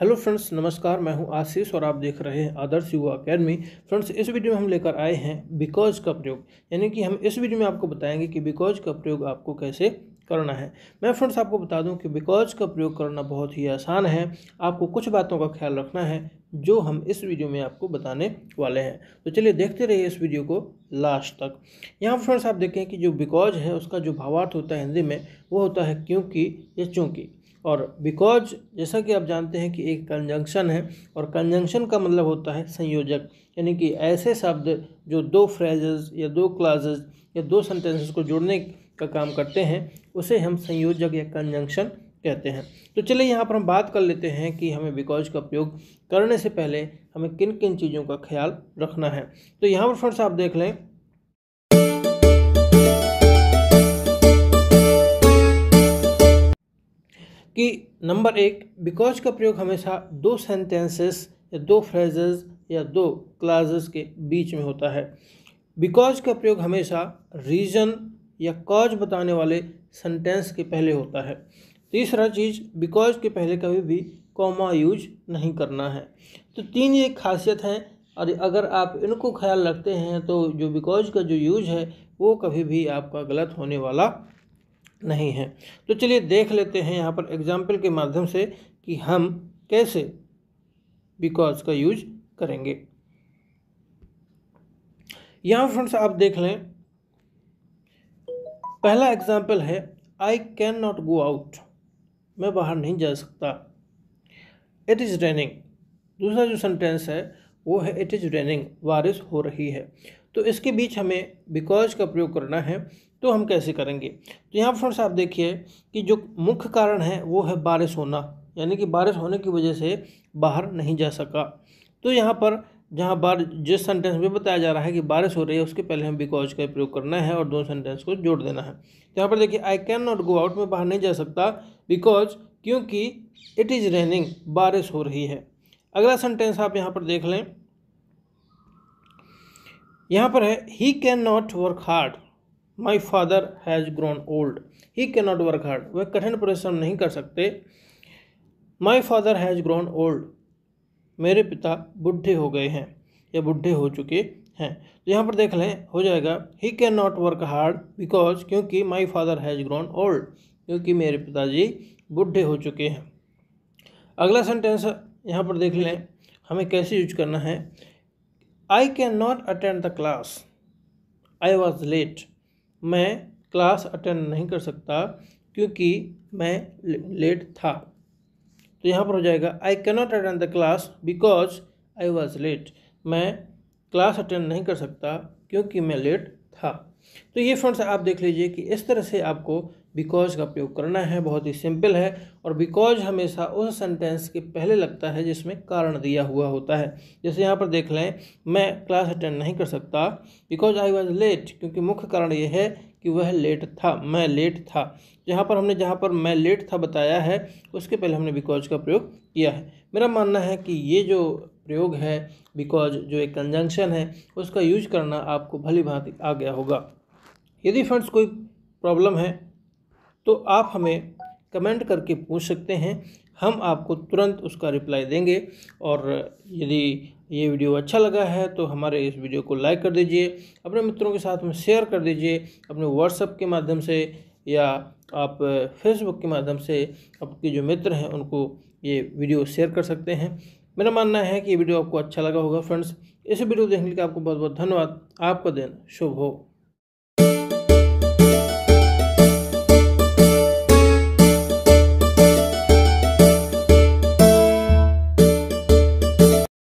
hello friends नमस्कार मैं हूं आशीष और आप देख रहे हैं आदर्श युवा अकेडमी फ्रेंड्स इस वीडियो में हम लेकर आए हैं बिकॉज का प्रयोग यानी कि हम इस वीडियो में आपको बताएंगे कि बिकॉज का प्रयोग आपको कैसे करना है मैं फ्रेंड्स आपको बता दूं कि बिकॉज का प्रयोग करना बहुत ही आसान है आपको कुछ बातों का ख्याल रखना है जो हम इस वीडियो में आपको बताने वाले हैं तो चलिए देखते रहिए इस वीडियो को लास्ट तक यहाँ फ्रेंड्स आप देखें कि जो बिकॉज है उसका जो भावार्थ होता है हिंदी में वो होता है क्योंकि या चूँकि और बिकॉज जैसा कि आप जानते हैं कि एक कंजंक्शन है और कंजंक्शन का मतलब होता है संयोजक यानी कि ऐसे शब्द जो दो फ्रेजेस या दो क्लाजेज या दो सेंटेंसेस को जोड़ने का काम करते हैं उसे हम संयोजक या कंजंक्शन कहते हैं तो चलिए यहाँ पर हम बात कर लेते हैं कि हमें बिकॉज का उपयोग करने से पहले हमें किन किन चीज़ों का ख्याल रखना है तो यहाँ पर फ्रेंड्स आप देख लें कि नंबर एक बिकॉज का प्रयोग हमेशा दो सेंटेंसेस या दो फ्रेजेस या दो क्लाजेस के बीच में होता है बिकॉज का प्रयोग हमेशा रीज़न या कॉज बताने वाले सेंटेंस के पहले होता है तीसरा चीज़ बिकॉज के पहले कभी भी कॉमा यूज नहीं करना है तो तीन ये खासियत हैं और अगर आप इनको ख्याल रखते हैं तो जो बिकॉज का जो यूज है वो कभी भी आपका गलत होने वाला नहीं है तो चलिए देख लेते हैं यहाँ पर एग्जाम्पल के माध्यम से कि हम कैसे बिकॉज का यूज करेंगे यहाँ फ्रेंड्स आप देख लें पहला एग्जाम्पल है I can not go out मैं बाहर नहीं जा सकता इट इज़ रेनिंग दूसरा जो सेंटेंस है वो है इट इज़ रेनिंग बारिश हो रही है तो इसके बीच हमें बिकॉज का प्रयोग करना है तो हम कैसे करेंगे तो यहाँ पर फ्रेंड्स आप देखिए कि जो मुख्य कारण है वो है बारिश होना यानी कि बारिश होने की वजह से बाहर नहीं जा सका तो यहाँ पर जहाँ बार जिस सेंटेंस में बताया जा रहा है कि बारिश हो रही है उसके पहले हम बिकॉज का प्रयोग करना है और दोनों सेंटेंस को जोड़ देना है तो यहाँ पर देखिए I can not go out में बाहर नहीं जा सकता बिकॉज क्योंकि इट इज़ रेनिंग बारिश हो रही है अगला सेंटेंस आप यहाँ पर देख लें यहाँ पर है he can not work hard my father has grown old he can not work hard वह कठिन परिश्रम नहीं कर सकते my father has grown old मेरे पिता बुढ़े हो गए हैं या बुढ़े हो चुके हैं तो यहाँ पर देख लें हो जाएगा he can not work hard because क्योंकि my father has grown old क्योंकि मेरे पिताजी बुढ़े हो चुके हैं अगला सेंटेंस यहाँ पर देख लें हमें कैसे यूज करना है I can not attend the class I was late मैं क्लास अटेंड नहीं कर सकता क्योंकि मैं लेट था तो यहाँ पर हो जाएगा I cannot attend the class because I was late मैं क्लास अटेंड नहीं कर सकता क्योंकि मैं लेट था तो ये फ्रेंड्स आप देख लीजिए कि इस तरह से आपको बिकॉज का प्रयोग करना है बहुत ही सिंपल है और बिकॉज हमेशा उस सेंटेंस के पहले लगता है जिसमें कारण दिया हुआ होता है जैसे यहाँ पर देख लें मैं क्लास अटेंड नहीं कर सकता बिकॉज आई वॉज लेट क्योंकि मुख्य कारण यह है कि वह लेट था मैं लेट था यहाँ पर हमने जहाँ पर मैं लेट था बताया है उसके पहले हमने बिकॉज का प्रयोग किया है मेरा मानना है कि ये जो प्रयोग है बिकॉज जो एक कंजंक्शन है उसका यूज करना आपको भली भांति आ गया होगा यदि फ्रेंड्स कोई प्रॉब्लम है तो आप हमें कमेंट करके पूछ सकते हैं हम आपको तुरंत उसका रिप्लाई देंगे और यदि ये वीडियो अच्छा लगा है तो हमारे इस वीडियो को लाइक कर दीजिए अपने मित्रों के साथ में शेयर कर दीजिए अपने व्हाट्सएप के माध्यम से या आप फेसबुक के माध्यम से आपके जो मित्र हैं उनको ये वीडियो शेयर कर सकते हैं मेरा मानना है कि ये वीडियो आपको अच्छा लगा होगा फ्रेंड्स इस वीडियो देखने के लिए आपको बहुत बहुत धन्यवाद आपका दिन शुभ हो